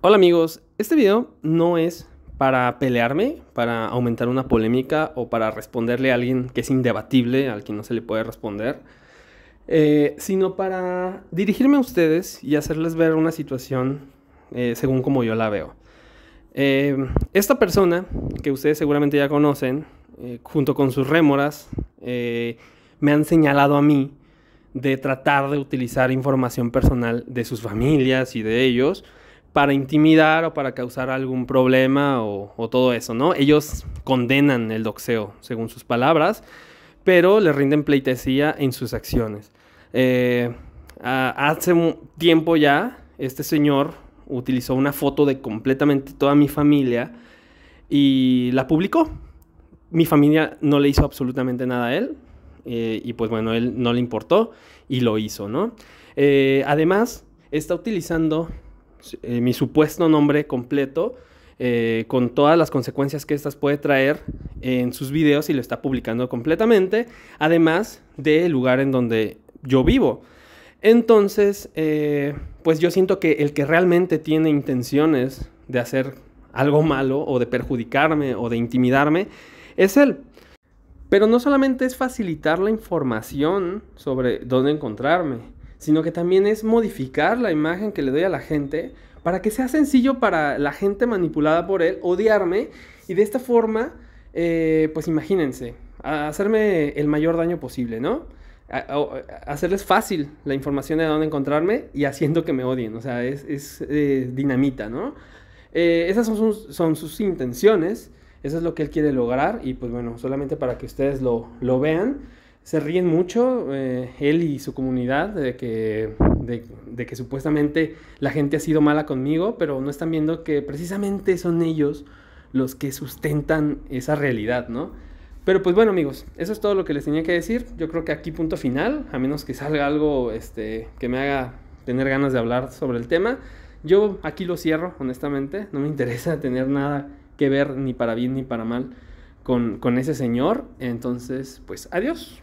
Hola amigos, este video no es para pelearme, para aumentar una polémica o para responderle a alguien que es indebatible, al que no se le puede responder, eh, sino para dirigirme a ustedes y hacerles ver una situación eh, según como yo la veo. Eh, esta persona, que ustedes seguramente ya conocen, junto con sus rémoras, me han señalado a mí de tratar de utilizar información personal de sus familias y de ellos, para intimidar o para causar algún problema o, todo eso, ¿no? Ellos condenan el doxeo, según sus palabras, pero le rinden pleitesía en sus acciones. Eh, hace un tiempo ya, este señor utilizó una foto de completamente toda mi familia y la publicó. Mi familia no le hizo absolutamente nada a él eh, y pues bueno, él no le importó y lo hizo, ¿no? Eh, además, está utilizando eh, mi supuesto nombre completo, eh, con todas las consecuencias que estas puede traer en sus videos y lo está publicando completamente, además del lugar en donde yo vivo. Entonces, eh, pues yo siento que el que realmente tiene intenciones de hacer algo malo o de perjudicarme o de intimidarme es él. Pero no solamente es facilitar la información sobre dónde encontrarme, sino que también es modificar la imagen que le doy a la gente para que sea sencillo para la gente manipulada por él odiarme y de esta forma, eh, pues imagínense, hacerme el mayor daño posible, ¿no? hacerles fácil la información de dónde encontrarme y haciendo que me odien, o sea, es, es eh, dinamita, ¿no? Eh, esas son sus, intenciones, eso es lo que él quiere lograr y pues bueno, solamente para que ustedes lo, lo vean se ríen mucho, eh, él y su comunidad, de que, que supuestamente la gente ha sido mala conmigo, pero no están viendo que precisamente son ellos los que sustentan esa realidad, ¿no? Pero pues bueno, amigos, eso es todo lo que les tenía que decir. Yo creo que aquí punto final, a menos que salga algo este, que me haga tener ganas de hablar sobre el tema. Yo aquí lo cierro, honestamente. No me interesa tener nada que ver, ni para bien ni para mal, con, con ese señor. Entonces, pues adiós.